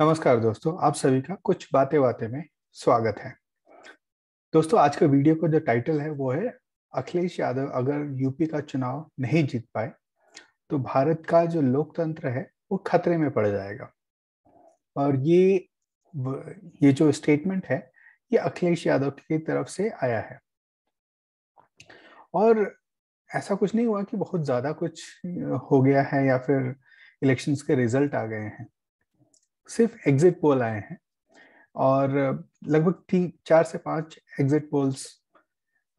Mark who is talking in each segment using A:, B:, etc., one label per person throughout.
A: नमस्कार दोस्तों आप सभी का कुछ बातें बातें में स्वागत है दोस्तों आज का वीडियो का जो टाइटल है वो है अखिलेश यादव अगर यूपी का चुनाव नहीं जीत पाए तो भारत का जो लोकतंत्र है वो खतरे में पड़ जाएगा और ये ये जो स्टेटमेंट है ये अखिलेश यादव की तरफ से आया है और ऐसा कुछ नहीं हुआ कि बहुत ज़्यादा कुछ हो गया है या फिर इलेक्शंस के रिजल्ट आ गए हैं सिर्फ एग्जिट पोल आए हैं और लगभग तीन चार से पांच एग्जिट पोल्स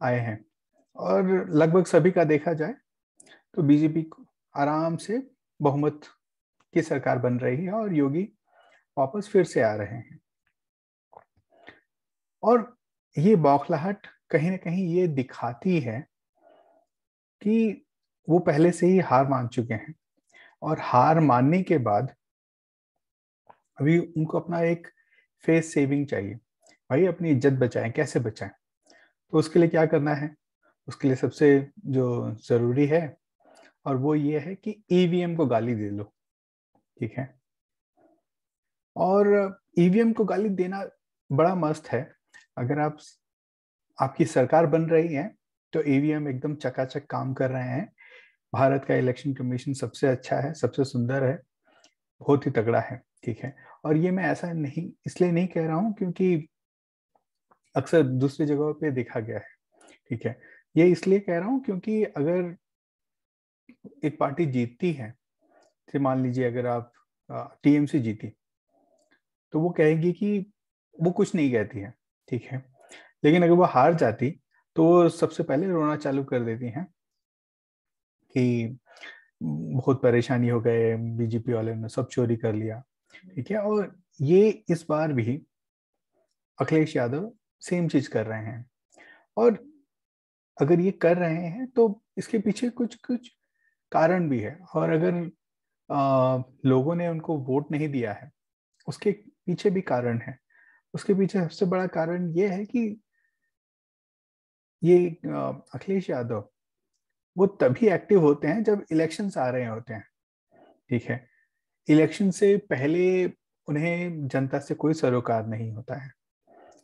A: आए हैं और लगभग सभी का देखा जाए तो बीजेपी को आराम से बहुमत की सरकार बन रही है और योगी वापस फिर से आ रहे हैं और ये बौखलाहट कहीं ना कहीं ये दिखाती है कि वो पहले से ही हार मान चुके हैं और हार मानने के बाद अभी उनको अपना एक फेस सेविंग चाहिए भाई अपनी इज्जत बचाएं कैसे बचाएं तो उसके लिए क्या करना है उसके लिए सबसे जो ज़रूरी है और वो ये है कि ईवीएम e को गाली दे लो ठीक है और ईवीएम e को गाली देना बड़ा मस्त है अगर आप आपकी सरकार बन रही है तो ईवीएम e एकदम चकाचक काम कर रहे हैं भारत का इलेक्शन कमीशन सबसे अच्छा है सबसे सुंदर है बहुत ही तगड़ा है ठीक है और ये मैं ऐसा नहीं इसलिए नहीं कह रहा हूं क्योंकि अक्सर दूसरी जगहों पे देखा गया है ठीक है ये इसलिए कह रहा हूं क्योंकि अगर एक पार्टी जीतती है जैसे मान लीजिए अगर आप टीएमसी जीती तो वो कहेगी कि वो कुछ नहीं कहती है ठीक है लेकिन अगर वो हार जाती तो वो सबसे पहले रोना चालू कर देती हैं कि बहुत परेशानी हो गए बीजेपी वाले ने सब चोरी कर लिया ठीक है और ये इस बार भी अखिलेश यादव सेम चीज कर रहे हैं और अगर ये कर रहे हैं तो इसके पीछे कुछ कुछ कारण भी है और अगर आ, लोगों ने उनको वोट नहीं दिया है उसके पीछे भी कारण है उसके पीछे सबसे बड़ा कारण ये है कि ये अखिलेश यादव वो तभी एक्टिव होते हैं जब इलेक्शंस आ रहे होते हैं ठीक है इलेक्शन से पहले उन्हें जनता से कोई सरोकार नहीं होता है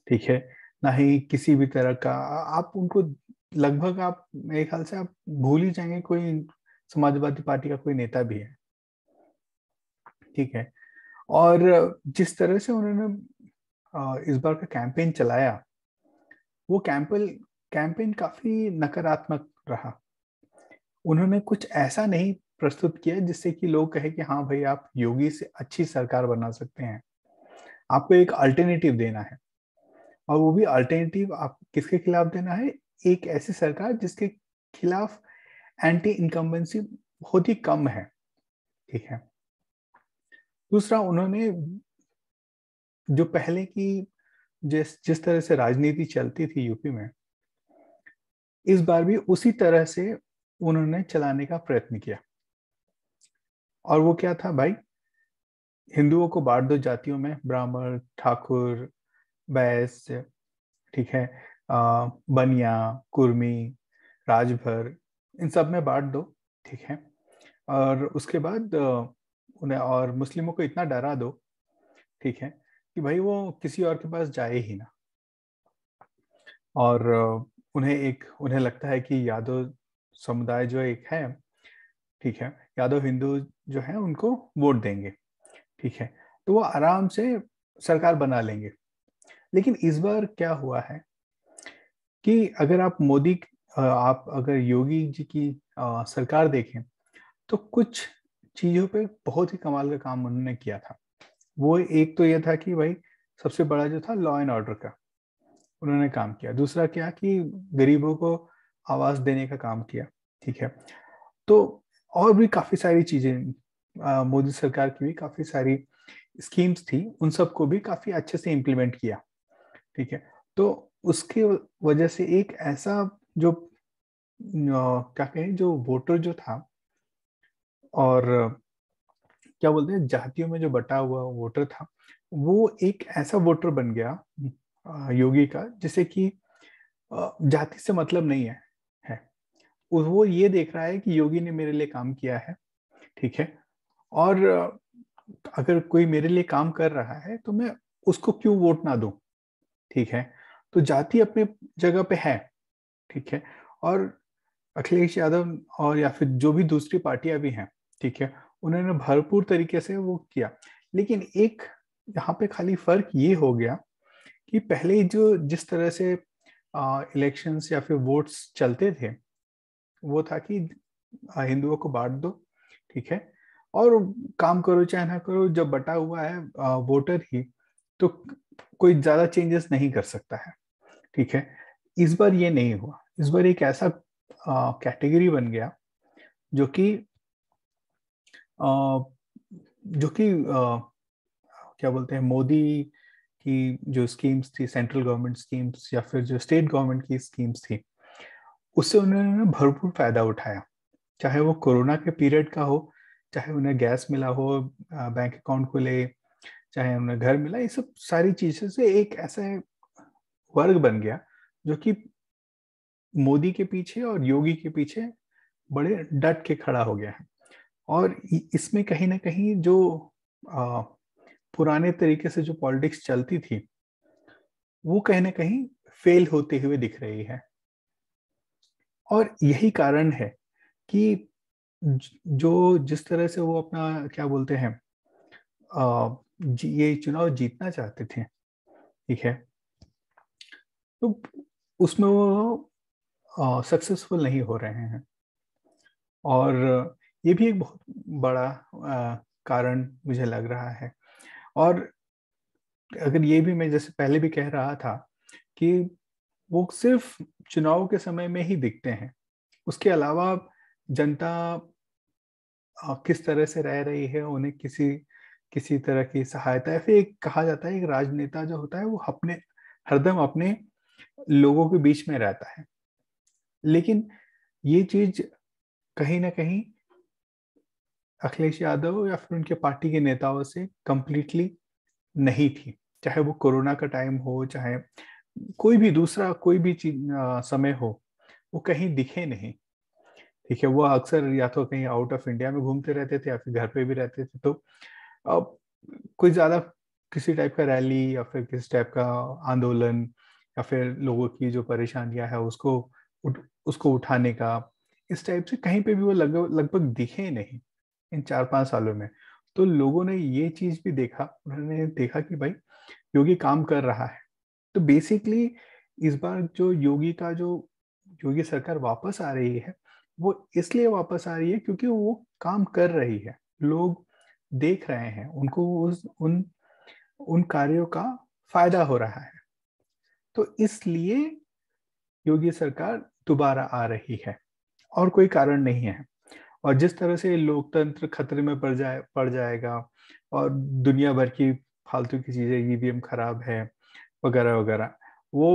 A: ठीक है ना ही किसी भी तरह का आप उनको लगभग आप मेरे ख्याल से आप भूल ही जाएंगे कोई समाजवादी पार्टी का कोई नेता भी है ठीक है और जिस तरह से उन्होंने इस बार का कैंपेन चलाया वो कैंपेन कैंपेन काफी नकारात्मक रहा उन्होंने कुछ ऐसा नहीं प्रस्तुत किया जिससे कि लोग कहे कि हाँ भाई आप योगी से अच्छी सरकार बना सकते हैं आपको एक अल्टरनेटिव देना है और वो भी अल्टरनेटिव आप किसके खिलाफ देना है एक ऐसी सरकार जिसके खिलाफ एंटी इनकम्बेंसी बहुत ही कम है ठीक है दूसरा उन्होंने जो पहले की जिस जिस तरह से राजनीति चलती थी यूपी में इस बार भी उसी तरह से उन्होंने चलाने का प्रयत्न किया और वो क्या था भाई हिंदुओं को बांट दो जातियों में ब्राह्मण ठाकुर वैश्य ठीक है बनिया कुर्मी राजभर इन सब में बांट दो ठीक है और उसके बाद उन्हें और मुस्लिमों को इतना डरा दो ठीक है कि भाई वो किसी और के पास जाए ही ना और उन्हें एक उन्हें लगता है कि यादव समुदाय जो एक है ठीक है यादव हिंदू जो है उनको वोट देंगे ठीक है तो वो आराम से सरकार बना लेंगे लेकिन इस बार क्या हुआ है कि अगर आप मोदी आप अगर योगी जी की सरकार देखें तो कुछ चीज़ों पे बहुत ही कमाल का काम उन्होंने किया था वो एक तो ये था कि भाई सबसे बड़ा जो था लॉ एंड ऑर्डर का उन्होंने काम किया दूसरा क्या कि गरीबों को आवाज देने का काम किया ठीक है तो और भी काफ़ी सारी चीज़ें मोदी सरकार की भी काफ़ी सारी स्कीम्स थी उन सबको भी काफ़ी अच्छे से इम्प्लीमेंट किया ठीक है तो उसके वजह से एक ऐसा जो क्या कहें जो वोटर जो था और क्या बोलते हैं जातियों में जो बटा हुआ वोटर था वो एक ऐसा वोटर बन गया योगी का जिसे कि जाति से मतलब नहीं है वो ये देख रहा है कि योगी ने मेरे लिए काम किया है ठीक है और अगर कोई मेरे लिए काम कर रहा है तो मैं उसको क्यों वोट ना दू ठीक है तो जाति अपने जगह पे है ठीक है और अखिलेश यादव और या फिर जो भी दूसरी पार्टियां भी हैं ठीक है उन्होंने भरपूर तरीके से वो किया लेकिन एक यहाँ पे खाली फर्क ये हो गया कि पहले जो जिस तरह से इलेक्शंस या फिर वोट्स चलते थे वो था कि हाँ, हिंदुओं को बांट दो ठीक है और काम करो चाहे ना करो जब बटा हुआ है वोटर ही तो कोई ज्यादा चेंजेस नहीं कर सकता है ठीक है इस बार ये नहीं हुआ इस बार एक ऐसा कैटेगरी बन गया जो कि जो कि क्या बोलते हैं मोदी की जो स्कीम्स थी सेंट्रल गवर्नमेंट स्कीम्स या फिर जो स्टेट गवर्नमेंट की स्कीम्स थी उससे उन्होंने भरपूर फायदा उठाया चाहे वो कोरोना के पीरियड का हो चाहे उन्हें गैस मिला हो बैंक अकाउंट खुले चाहे उन्हें घर मिला ये सब सारी चीजों से एक ऐसा वर्ग बन गया जो कि मोदी के पीछे और योगी के पीछे बड़े डट के खड़ा हो गया है और इसमें कहीं ना कहीं जो आ, पुराने तरीके से जो पॉलिटिक्स चलती थी वो कहीं ना कहीं फेल होते हुए दिख रही है और यही कारण है कि जो जिस तरह से वो अपना क्या बोलते हैं ये चुनाव जीतना चाहते थे ठीक है तो उसमें वो सक्सेसफुल नहीं हो रहे हैं और ये भी एक बहुत बड़ा आ, कारण मुझे लग रहा है और अगर ये भी मैं जैसे पहले भी कह रहा था कि वो सिर्फ चुनाव के समय में ही दिखते हैं उसके अलावा जनता किस तरह से रह रही है उन्हें किसी किसी तरह की सहायता या फिर एक कहा जाता है एक राजनेता जो होता है वो अपने हरदम अपने लोगों के बीच में रहता है लेकिन ये चीज कहीं ना कहीं अखिलेश यादव या फिर उनके पार्टी के नेताओं से कंप्लीटली नहीं थी चाहे वो कोरोना का टाइम हो चाहे कोई भी दूसरा कोई भी चीज समय हो वो कहीं दिखे नहीं ठीक है वो अक्सर या तो कहीं आउट ऑफ इंडिया में घूमते रहते थे या फिर घर पे भी रहते थे तो अब कोई ज्यादा किसी टाइप का रैली या फिर किसी टाइप का आंदोलन या फिर लोगों की जो परेशानियां है उसको उठ, उसको उठाने का इस टाइप से कहीं पे भी वो लगभग लगभग दिखे नहीं इन चार पांच सालों में तो लोगों ने ये चीज भी देखा उन्होंने देखा कि भाई योगी काम कर रहा है तो बेसिकली इस बार जो योगी का जो योगी सरकार वापस आ रही है वो इसलिए वापस आ रही है क्योंकि वो काम कर रही है लोग देख रहे हैं उनको उस उन उन कार्यों का फायदा हो रहा है तो इसलिए योगी सरकार दोबारा आ रही है और कोई कारण नहीं है और जिस तरह से लोकतंत्र खतरे में पड़ जाए पड़ जाएगा और दुनिया भर की फालतू की चीजें ईवीएम खराब है वगैरह वगैरह वो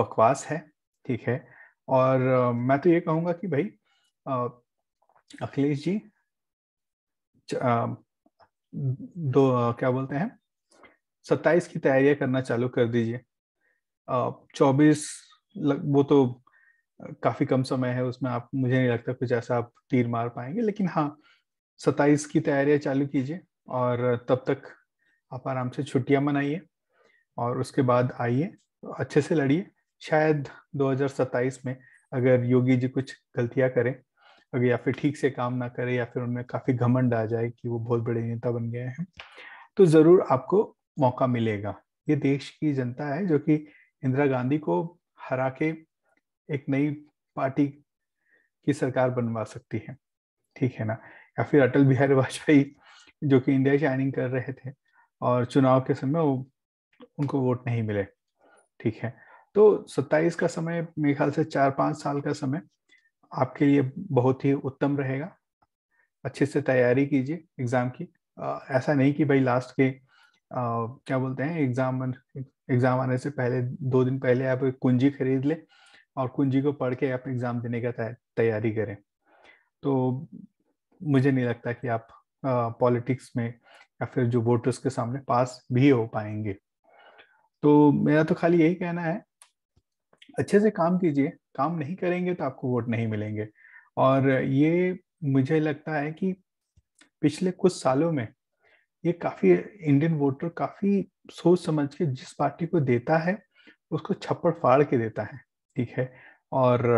A: बकवास है ठीक है और मैं तो ये कहूँगा कि भाई अखिलेश जी दो क्या बोलते हैं सत्ताईस की तैयारियां करना चालू कर दीजिए चौबीस वो तो काफी कम समय है उसमें आप मुझे नहीं लगता कुछ ऐसा आप तीर मार पाएंगे लेकिन हाँ सत्ताईस की तैयारियां चालू कीजिए और तब तक आप आराम से छुट्टियां मनाइए और उसके बाद आइए अच्छे से लड़िए शायद 2027 में अगर योगी जी कुछ गलतियां करें अगर या फिर ठीक से काम ना करें या फिर उनमें काफी घमंड आ जाए कि वो बहुत बड़े नेता बन गए हैं तो जरूर आपको मौका मिलेगा ये देश की जनता है जो कि इंदिरा गांधी को हरा के एक नई पार्टी की सरकार बनवा सकती है ठीक है ना या फिर अटल बिहारी वाजपेयी जो कि इंडिया शाइनिंग कर रहे थे और चुनाव के समय वो उनको वोट नहीं मिले ठीक है तो 27 का समय मेरे ख्याल से चार पाँच साल का समय आपके लिए बहुत ही उत्तम रहेगा अच्छे से तैयारी कीजिए एग्ज़ाम की आ, ऐसा नहीं कि भाई लास्ट के आ, क्या बोलते हैं एग्ज़ाम एग्ज़ाम आने से पहले दो दिन पहले आप कुंजी खरीद लें और कुंजी को पढ़ के आप एग्ज़ाम देने का तैयारी करें तो मुझे नहीं लगता कि आप पॉलिटिक्स में या फिर जो वोटर्स के सामने पास भी हो पाएंगे तो मेरा तो खाली यही कहना है अच्छे से काम कीजिए काम नहीं करेंगे तो आपको वोट नहीं मिलेंगे और ये मुझे लगता है कि पिछले कुछ सालों में ये काफी इंडियन वोटर काफी सोच समझ के जिस पार्टी को देता है उसको छप्पड़ फाड़ के देता है ठीक है और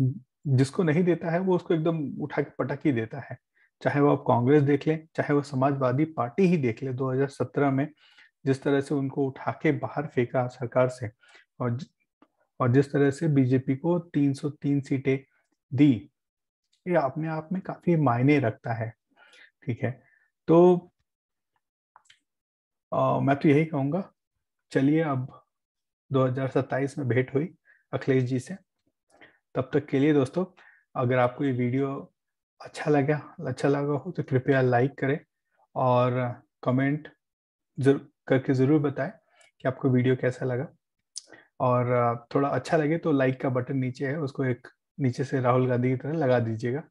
A: जिसको नहीं देता है वो उसको एकदम उठा के पटक ही देता है चाहे वो आप कांग्रेस देख लें चाहे वो समाजवादी पार्टी ही देख ले 2017 में जिस तरह से उनको उठा के बाहर फेंका सरकार से और और जिस तरह से बीजेपी को 303 सीटें दी ये अपने आप में काफी मायने रखता है ठीक है तो आ, मैं तो यही कहूंगा चलिए अब 2027 में भेंट हुई अखिलेश जी से तब तक के लिए दोस्तों अगर आपको ये वीडियो अच्छा लगा अच्छा लगा हो तो कृपया लाइक करें और कमेंट जरूर करके ज़रूर बताएं कि आपको वीडियो कैसा लगा और थोड़ा अच्छा लगे तो लाइक का बटन नीचे है उसको एक नीचे से राहुल गांधी की तरह लगा दीजिएगा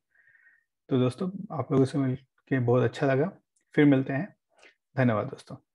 A: तो दोस्तों आप लोगों से मिल के बहुत अच्छा लगा फिर मिलते हैं धन्यवाद दोस्तों